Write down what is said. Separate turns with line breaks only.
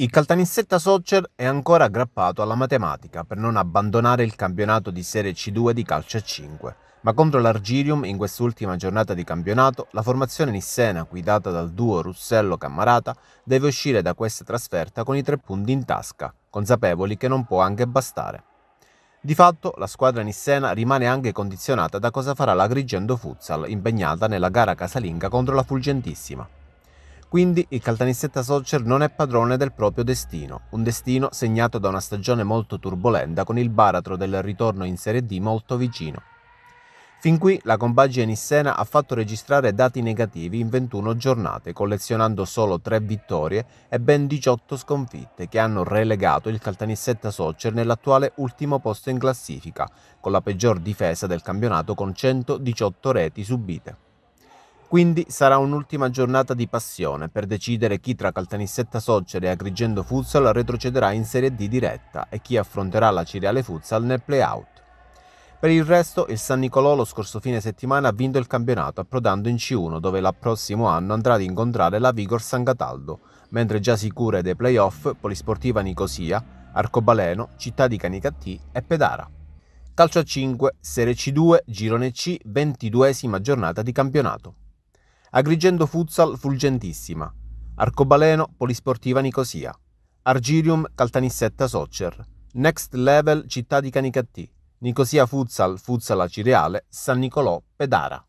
Il Caltanissetta Soccer è ancora aggrappato alla matematica per non abbandonare il campionato di Serie C2 di calcio a 5, ma contro l'Argirium in quest'ultima giornata di campionato la formazione nissena guidata dal duo Russello-Cammarata deve uscire da questa trasferta con i tre punti in tasca, consapevoli che non può anche bastare. Di fatto la squadra nissena rimane anche condizionata da cosa farà la Grigendo Futsal impegnata nella gara casalinga contro la Fulgentissima. Quindi il Caltanissetta Soccer non è padrone del proprio destino, un destino segnato da una stagione molto turbolenta con il baratro del ritorno in Serie D molto vicino. Fin qui la compagine Nissena ha fatto registrare dati negativi in 21 giornate, collezionando solo 3 vittorie e ben 18 sconfitte che hanno relegato il Caltanissetta Soccer nell'attuale ultimo posto in classifica, con la peggior difesa del campionato con 118 reti subite. Quindi sarà un'ultima giornata di passione per decidere chi tra Caltanissetta Soccer e Agrigento Futsal retrocederà in Serie D diretta e chi affronterà la Cireale Futsal nel play-out. Per il resto, il San Nicolò lo scorso fine settimana ha vinto il campionato approdando in C1 dove la prossimo anno andrà ad incontrare la Vigor San Cataldo, mentre già sicure dei play-off Polisportiva Nicosia, Arcobaleno, Città di Canicattì e Pedara. Calcio a 5, Serie C2, Girone C, 22 giornata di campionato. Agrigento Futsal Fulgentissima, Arcobaleno Polisportiva Nicosia, Argirium Caltanissetta Soccer, Next Level Città di Canicattì, Nicosia Futsal Futsal Acireale, San Nicolò Pedara.